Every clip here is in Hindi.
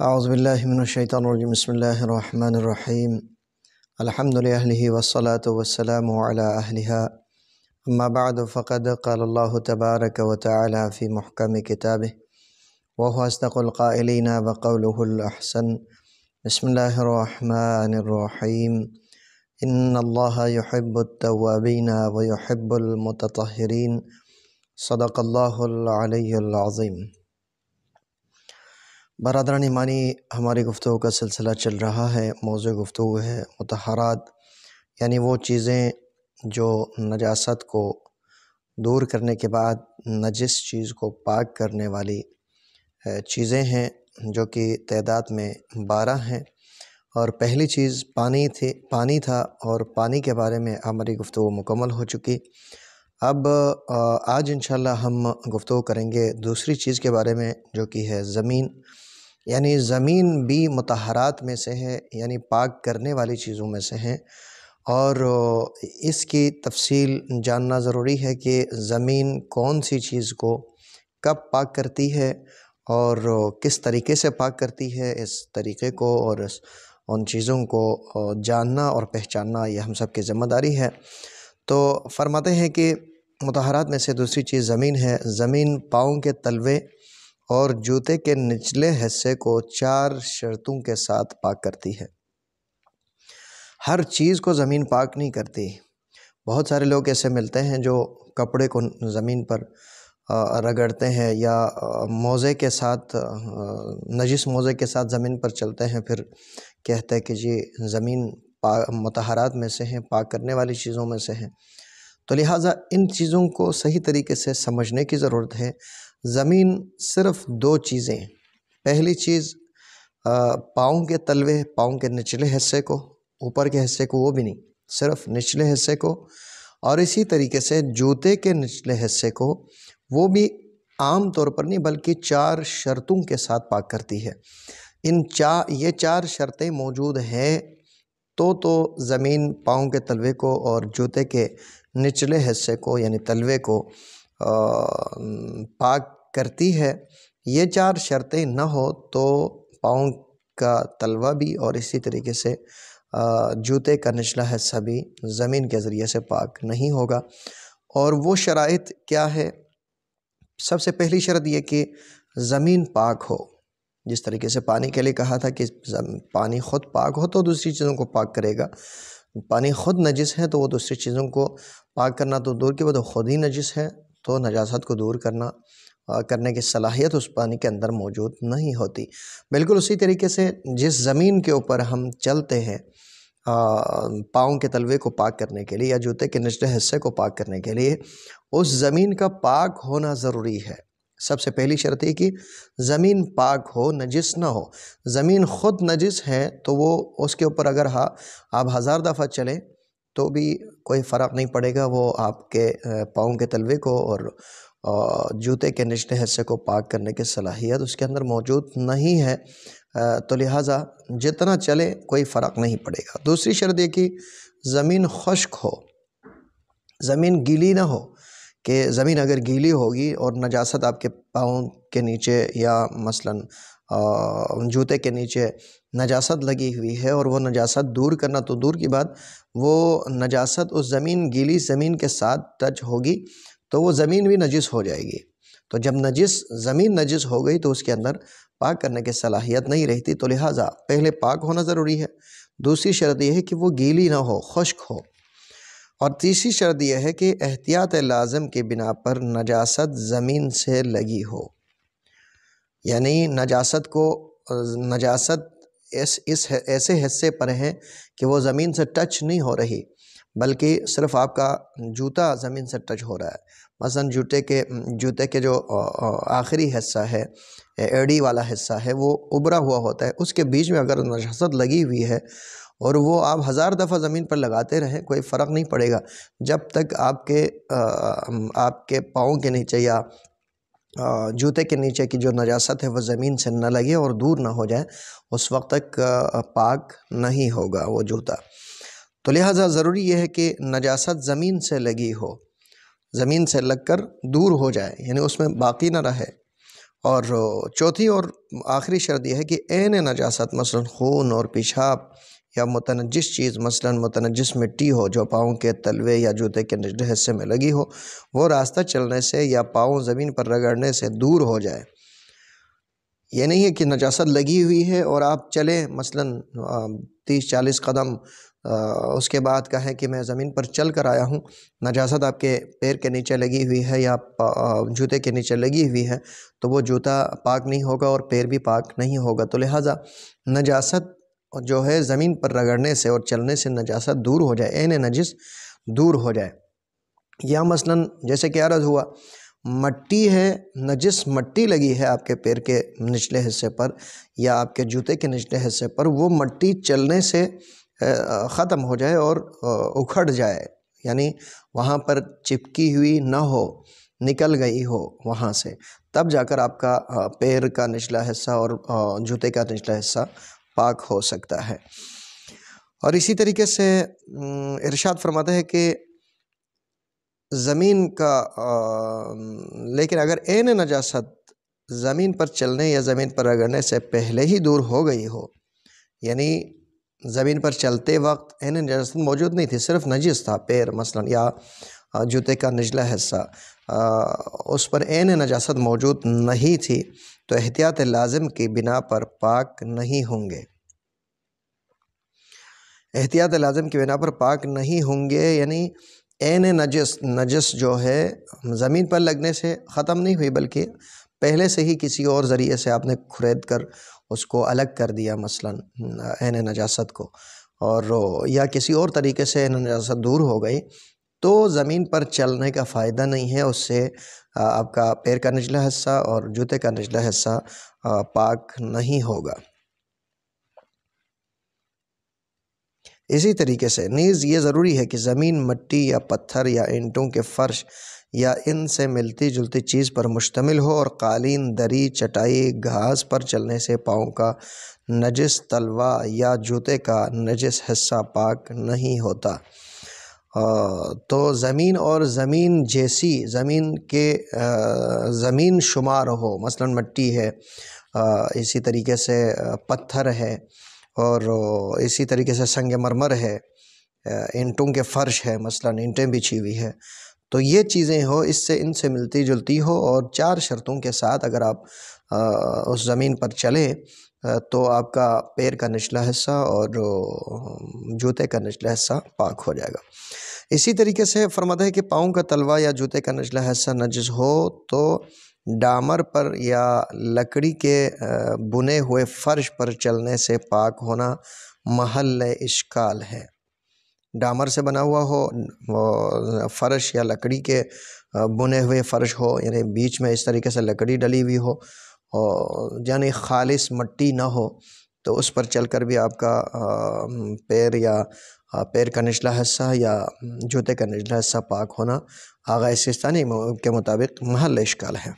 أعوذ بالله من الشيطان الرجيم بسم الله الرحمن الرحيم الحمد لأهله والصلاة والسلام على أهلها أما بعد فقد قال الله تبارك وتعالى في محكم كتابه وهو أصدق القائلين وقوله الأحسن بسم الله الرحمن الرحيم إن الله يحب التوابين ويحب المتطهرين صدق الله العلي العظيم बरदरान ईमानी हमारी गुफ्तु का सिलसिला चल रहा है मौजू गुफ्तु है मतहरात यानी वो चीज़ें जो नजास्त को दूर करने के बाद नजिस चीज़ को पाक करने वाली चीज़ें हैं जो कि तदाद में बारह हैं और पहली चीज़ पानी थी पानी था और पानी के बारे में हमारी गुफ्तु मुकम्मल हो चुकी अब आज इन हम गुफ्तु करेंगे दूसरी चीज़ के बारे में जो कि है ज़मीन यानी ज़मीन भी मतहरात में से है यानी पाक करने वाली चीज़ों में से है और इसकी तफसील जानना ज़रूरी है कि ज़मीन कौन सी चीज़ को कब पाक करती है और किस तरीके से पाक करती है इस तरीके को और उन चीज़ों को जानना और पहचानना यह हम सब की ज़िम्मेदारी है तो फरमाते हैं कि मतहरात में से दूसरी चीज़ ज़मीन है ज़मीन पाँव के तलवे और जूते के निचले हिस्से को चार शर्तों के साथ पाक करती है हर चीज़ को ज़मीन पाक नहीं करती बहुत सारे लोग ऐसे मिलते हैं जो कपड़े को ज़मीन पर रगड़ते हैं या मोज़े के साथ नजिस मोज़े के साथ ज़मीन पर चलते हैं फिर कहते हैं कि जी ज़मीन पा मतहरात में से हैं पाक करने वाली चीज़ों में से हैं तो लिहाजा इन चीज़ों को सही तरीके से समझने की ज़रूरत है ज़मीन सिर्फ दो चीज़ें पहली चीज़ पाँव के तलवे पाँव के निचले हिस्से को ऊपर के हिस्से को वो भी नहीं सिर्फ निचले हिस्से को और इसी तरीके से जूते के निचले हिस्से को वो भी आम तौर पर नहीं बल्कि चार शर्तों के साथ पाक करती है इन चार ये चार शर्तें मौजूद हैं तो तो ज़मीन पाँव के तलवे को और जूते के निचले हिस्से को यानी तलवे को पाक करती है ये चार शर्तें न हो तो पाँव का तलवा भी और इसी तरीके से जूते का निचला हिस्सा भी ज़मीन के ज़रिए से पाक नहीं होगा और वो शराइ क्या है सबसे पहली शर्त यह कि ज़मीन पाक हो जिस तरीके से पानी के लिए कहा था कि पानी ख़ुद पाक हो तो दूसरी चीज़ों को पाक करेगा पानी ख़ुद नजिस है तो वो दूसरी चीज़ों को पाक करना तो दूर की वो तो ख़ुद ही नजिस है तो नजास्त को दूर करना करने की सलाहियत उस पानी के अंदर मौजूद नहीं होती बिल्कुल उसी तरीके से जिस ज़मीन के ऊपर हम चलते हैं पाँव के तलवे को पाक करने के लिए या जूते के निचले हिस्से को पाक करने के लिए उस ज़मीन का पाक होना ज़रूरी है सबसे पहली शर्त ये कि ज़मीन पाक हो नजिस ना हो ज़मीन ख़ुद नजिस है तो वो उसके ऊपर अगर हाँ आप हज़ार दफ़ा चलें तो भी कोई फ़र्क नहीं पड़ेगा वो आपके पाँव के तलवे को और जूते के निचले हिस्से को पाक करने की सलाहियत उसके अंदर मौजूद नहीं है तो लिहाजा जितना चले कोई फ़र्क नहीं पड़ेगा दूसरी शर्त ये कि ज़मीन खुश्क हो ज़मीन गीली ना हो कि ज़मीन अगर गीली होगी और नजास्त आपके पाँव के नीचे या मसलन जूते के नीचे नजासत लगी हुई है और वो नजासत दूर करना तो दूर की बात वो नजासत उस ज़मीन गीली ज़मीन के साथ टच होगी तो वो ज़मीन भी नजिस हो जाएगी तो जब नजिस ज़मीन नजिस हो गई तो उसके अंदर पाक करने की सलाहियत नहीं रहती तो लिहाजा पहले पाक होना ज़रूरी है दूसरी शर्त यह है कि वो गीली ना हो खुश्क हो और तीसरी शर्त यह है कि एहतियात लाजम के बिना पर नजासत ज़मीन से लगी हो यानी नजासत को नजासत इस इस ऐसे हिस्से पर है कि वो ज़मीन से टच नहीं हो रही बल्कि सिर्फ आपका जूता ज़मीन से टच हो रहा है मसलन जूते के जूते के जो आखिरी हिस्सा है एड़ी वाला हिस्सा है वो उबरा हुआ होता है उसके बीच में अगर नजासत लगी हुई है और वो आप हज़ार दफ़ा ज़मीन पर लगाते रहें कोई फ़र्क नहीं पड़ेगा जब तक आपके आ, आपके पाँव के नीचे या जूते के नीचे की जो नजास्त है वह ज़मीन से न लगे और दूर ना हो जाए उस वक्त तक पाक नहीं होगा वो जूता तो लिहाजा ज़रूरी यह है कि नजास्त ज़मीन से लगी हो ज़मीन से लगकर दूर हो जाए यानी उसमें बाकी ना रहे और चौथी और आखिरी शर्त यह है कि एन नजास्त मसलन खून और पेशाब या मुतनजस चीज़ मसलन मुतनजस मिट्टी हो जो पाँव के तलवे या जूते के निचले हिस्से में लगी हो वो रास्ता चलने से या पाँव ज़मीन पर रगड़ने से दूर हो जाए ये नहीं है कि नजासत लगी हुई है और आप चलें मसलन तीस चालीस कदम उसके बाद कहें कि मैं ज़मीन पर चल कर आया हूँ नजासत आपके पैर के नीचे लगी हुई है या जूते के नीचे लगी हुई है तो वो जूता पाक नहीं होगा और पैर भी पाक नहीं होगा तो लिहाजा नजासत और जो है ज़मीन पर रगड़ने से और चलने से नजासत दूर हो जाए एन नजिस दूर हो जाए या मसलन जैसे कि अर्ज़ हुआ मट्टी है नजिस मट्टी लगी है आपके पैर के निचले हिस्से पर या आपके जूते के निचले हिस्से पर वो मट्टी चलने से ख़त्म हो जाए और उखड़ जाए यानी वहाँ पर चिपकी हुई ना हो निकल गई हो वहाँ से तब जाकर आपका पैर का निचला हिस्सा और जूते का निचला हिस्सा पाक हो सकता है और इसी तरीके से इरशाद फरमाता है कि ज़मीन का आ, लेकिन अगर एन नजासत ज़मीन पर चलने या ज़मीन पर रगड़ने से पहले ही दूर हो गई हो यानी ज़मीन पर चलते वक्त एन नजासत मौजूद नहीं थी सिर्फ नजिस था पैर मसलन या जूते का निचला हिस्सा उस पर एन नजासत मौजूद नहीं थी तो एहतियात लाजम की बिना पर पाक नहीं होंगे एहतियात लाजम की बिना पर पाक नहीं होंगे यानी एन नजस नजस जो है ज़मीन पर लगने से ख़त्म नहीं हुई बल्कि पहले से ही किसी और ज़रिए से आपने खुरेद कर उसको अलग कर दिया मसलन एन नजास्त को और या किसी और तरीके से एन नजासत दूर हो गई तो ज़मीन पर चलने का फ़ायदा नहीं है उससे आपका पैर का निचला हिस्सा और जूते का निचला हिस्सा पाक नहीं होगा इसी तरीके से नीज़ ये ज़रूरी है कि ज़मीन मिट्टी या पत्थर या ईंटों के फर्श या इन से मिलती जुलती चीज़ पर मुश्तमिल हो और कालीन दरी चटाई घास पर चलने से पाँव का नजस तलवा या जूते का नजस हिस्सा पाक नहीं होता तो ज़मीन और ज़मीन जैसी ज़मीन के ज़मीन शुमार हो मसलन मट्टी है इसी तरीके से पत्थर है और इसी तरीके से संग मरमर है इंटों के फ़र्श है मसलन इंटें बिछी हुई है तो ये चीज़ें हो इससे इनसे मिलती जुलती हो और चार शर्तों के साथ अगर आप उस ज़मीन पर चले तो आपका पैर का निचला हिस्सा और जूते का निचला हिस्सा पाक हो जाएगा इसी तरीके से फरमाता है कि पाँव का तलवा या जूते का निचला हिस्सा नजस हो तो डामर पर या लकड़ी के बुने हुए फ़र्श पर चलने से पाक होना महल इश्काल है डामर से बना हुआ हो फ़र्श या लकड़ी के बुने हुए फ़र्श हो यानी बीच में इस तरीके से लकड़ी डली हुई हो और यानी खालिस मट्टी ना हो तो उस पर चलकर भी आपका पैर या पैर का निचला हिस्सा या जूते का निचला हिस्सा पाक होना आगा सिस्तानी के मुताबिक महल इश्काल है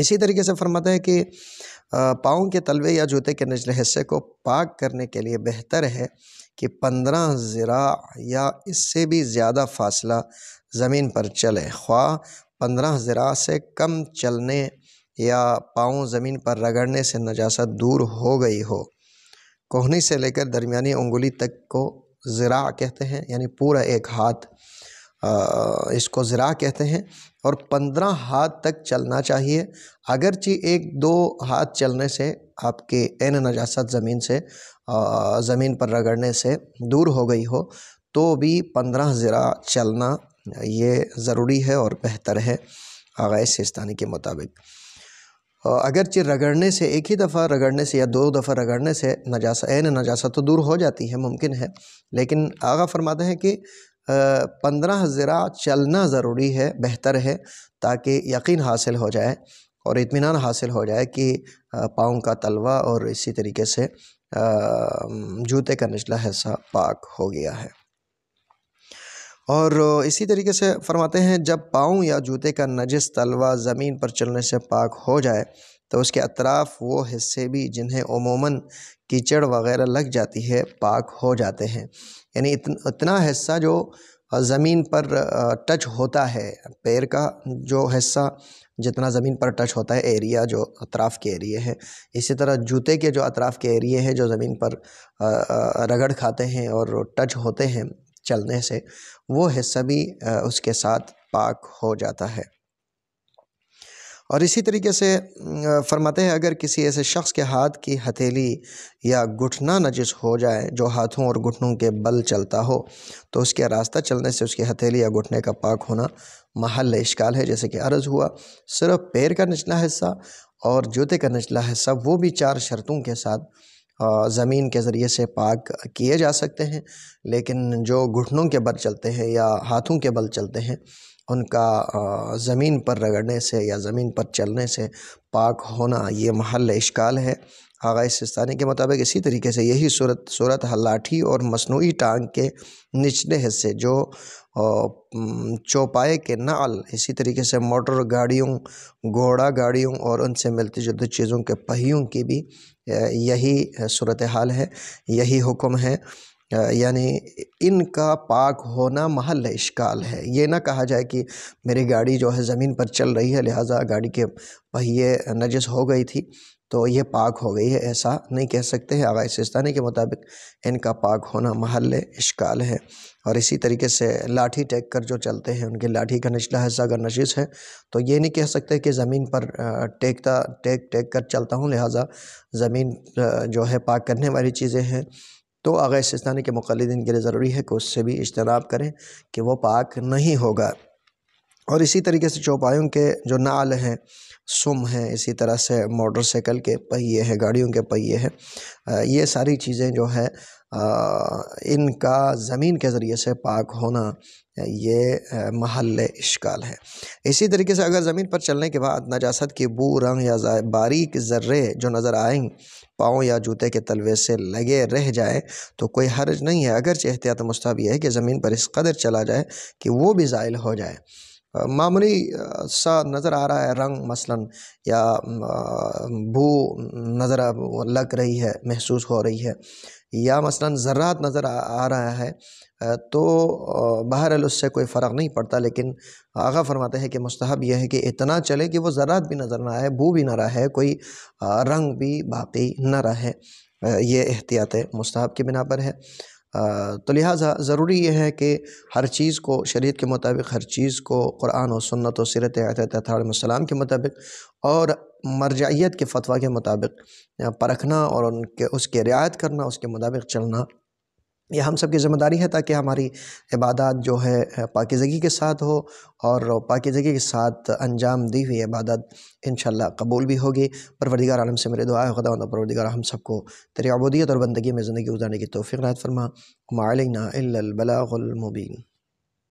इसी तरीके से फरमाते हैं कि पाँव के तलवे या जूते के निचले हिस्से को पाक करने के लिए बेहतर है कि पंद्रह ज़रा या इससे भी ज़्यादा फासला ज़मीन पर चले ख्वा पंद्रह ज़रा से कम चलने या पाँव ज़मीन पर रगड़ने से नजासत दूर हो गई हो कोहनी से लेकर दरमियानी उंगली तक को ज़रा कहते हैं यानी पूरा एक हाथ इसको ज़रा कहते हैं और पंद्रह हाथ तक चलना चाहिए अगरचि एक दो हाथ चलने से आपके एन नजासत ज़मीन से ज़मीन पर रगड़ने से दूर हो गई हो तो भी पंद्रह ज़रा चलना ये ज़रूरी है और बेहतर है आगे सिस्तानी के मुताबिक अगरचे रगड़ने से एक ही दफ़ा रगड़ने से या दो दफ़ा रगड़ने से नजासा ऐन नजासा तो दूर हो जाती है मुमकिन है लेकिन आगा फरमाते हैं कि पंद्रह ज़रा चलना ज़रूरी है बेहतर है ताकि यकीन हासिल हो जाए और इतमान हासिल हो जाए कि पाँव का तलवा और इसी तरीके से जूते का निचला हिस्सा पाक हो गया है और इसी तरीके से फरमाते हैं जब पाँव या जूते का नजस तलवा ज़मीन पर चलने से पाक हो जाए तो उसके अतराफ़ वो हिस्से भी जिन्हें अमूमन कीचड़ वगैरह लग जाती है पाक हो जाते हैं यानी इतन, इतना हिस्सा जो ज़मीन पर टच होता है पैर का जो हिस्सा जितना ज़मीन पर टच होता है एरिया जो अतराफ़ के एरिए हैं इसी तरह जूते के जो अतराफ़ के एरिए हैं जो ज़मीन पर रगड़ खाते हैं और टच होते हैं चलने से वो हिस्सा भी उसके साथ पाक हो जाता है और इसी तरीके से फरमाते हैं अगर किसी ऐसे शख्स के हाथ की हथेली या घुटना नजिस हो जाए जो हाथों और घुटनों के बल चलता हो तो उसके रास्ता चलने से उसकी हथेली या घुटने का पाक होना महल इश्काल है जैसे कि अर्ज़ हुआ सिर्फ पैर का निचला हिस्सा और जूते का निचला हिस्सा वो भी चार शर्तों के साथ ज़मीन के ज़रिए से पाक किए जा सकते हैं लेकिन जो घुटनों के बल चलते हैं या हाथों के बल चलते हैं उनका ज़मीन पर रगड़ने से या ज़मीन पर चलने से पाक होना ये महल इश्काल है आगा सिस्तानी के मुताबिक इसी तरीके से यही सूरत सूरत हलाठी और मसनू टांग के निचले हिस्से जो चौपाए के नाल इसी तरीके से मोटर गाड़ियों घोड़ा गाड़ियों और उनसे मिलती जुलती चीज़ों के पहियों की भी यही सूरत हाल है यही हुक्म है यानी इनका पाक होना महल इश्काल है ये ना कहा जाए कि मेरी गाड़ी जो है ज़मीन पर चल रही है लिहाजा गाड़ी के पहिए नजस हो गई थी तो ये पाक हो गई है ऐसा नहीं कह सकते हैं आगा सिस्तानी के मुताबिक इनका पाक होना महल इश्काल है और इसी तरीके से लाठी टेक कर जो चलते हैं उनके लाठी का निचला हिस्सा अगर नशीस है तो ये नहीं कह सकते कि ज़मीन पर टेकता टेक टेक कर चलता हूँ लिहाजा ज़मीन जो है पाक करने वाली चीज़ें हैं तो अगर इस्तानी के मुखलदिन के लिए ज़रूरी है कि उससे भी इजतनाब करें कि वो पाक नहीं होगा और इसी तरीके से चौपायों के जो नाल हैं सुम हैं इसी तरह से मोटरसाइकिल के पहिए हैं गाड़ियों के पहिए हैं ये सारी चीज़ें जो है इनका ज़मीन के ज़रिए से पाक होना ये महल इश्काल है इसी तरीके से अगर ज़मीन पर चलने के बाद नजास्त की बू रंग या बारीक ज़र्रे जो नज़र आएँ पाँव या जूते के तलवे से लगे रह जाए तो कोई हर्ज नहीं है अगर एहतियात मुस्ताब यह है कि ज़मीन पर इस कदर चला जाए कि वो भी ज़ायल हो जाए मामूली सा नज़र आ रहा है रंग मसलन या भू नज़र लग रही है महसूस हो रही है या मसलन ज़रात नज़र आ रहा है तो बहरहाल उससे कोई फ़र्क नहीं पड़ता लेकिन आगा फरमाते हैं कि मस्तहब यह है कि इतना चले कि वो ज़रात भी नज़र ना आए बू भी ना रहे कोई रंग भी बाकी ना रहे ये एहतियात मस्तहब के बिना पर है तो लिहाजा ज़रूरी यह है कि हर चीज़ को शरीत के मुताबिक हर चीज़ को कुरान और सुन्नत और सीरत आतम के मुताबिक और मरजाइत के फतवा के मुताबिक परखना और उनके उसके रियायत करना उसके मुताबिक चलना यह हम सब की ज़िम्मेदारी है ताकि हमारी इबादत जो है पाकिज़गी के साथ हो और पाकिज़गी के साथ अंजाम दी हुई इबादत इन कबूल भी होगी परवरदिगार आलम से मेरे दुआ खुदा परवरदिगार हम सबको तेरी आबूदियत और बंदगी में ज़िंदगी गुजारने की तोफ़ी रात फरमा मालना बलामुबीन